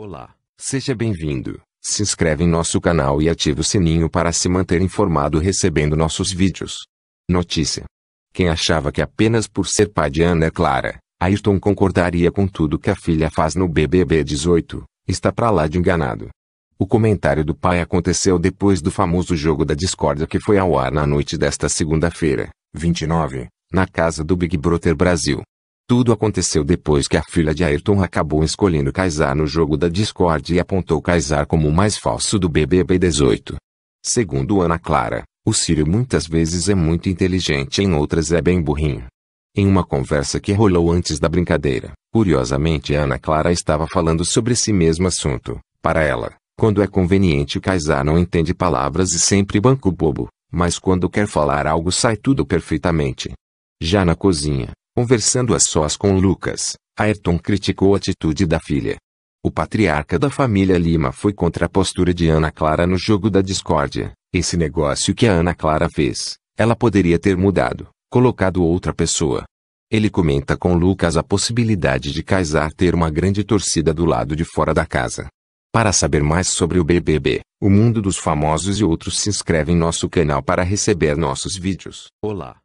Olá, seja bem-vindo. Se inscreve em nosso canal e ative o sininho para se manter informado recebendo nossos vídeos. Notícia: Quem achava que apenas por ser pai de Ana Clara, Ayrton concordaria com tudo que a filha faz no BBB 18, está pra lá de enganado. O comentário do pai aconteceu depois do famoso jogo da discórdia que foi ao ar na noite desta segunda-feira, 29, na casa do Big Brother Brasil. Tudo aconteceu depois que a filha de Ayrton acabou escolhendo Kaysar no jogo da Discord e apontou Kaysar como o mais falso do BBB 18. Segundo Ana Clara, o Círio muitas vezes é muito inteligente em outras é bem burrinho. Em uma conversa que rolou antes da brincadeira, curiosamente Ana Clara estava falando sobre esse mesmo assunto. Para ela, quando é conveniente Kaysar não entende palavras e sempre banco bobo, mas quando quer falar algo sai tudo perfeitamente. Já na cozinha, Conversando a sós com Lucas, Ayrton criticou a atitude da filha. O patriarca da família Lima foi contra a postura de Ana Clara no jogo da discórdia. Esse negócio que a Ana Clara fez, ela poderia ter mudado, colocado outra pessoa. Ele comenta com Lucas a possibilidade de Kaysar ter uma grande torcida do lado de fora da casa. Para saber mais sobre o BBB, o mundo dos famosos e outros se inscreve em nosso canal para receber nossos vídeos. Olá!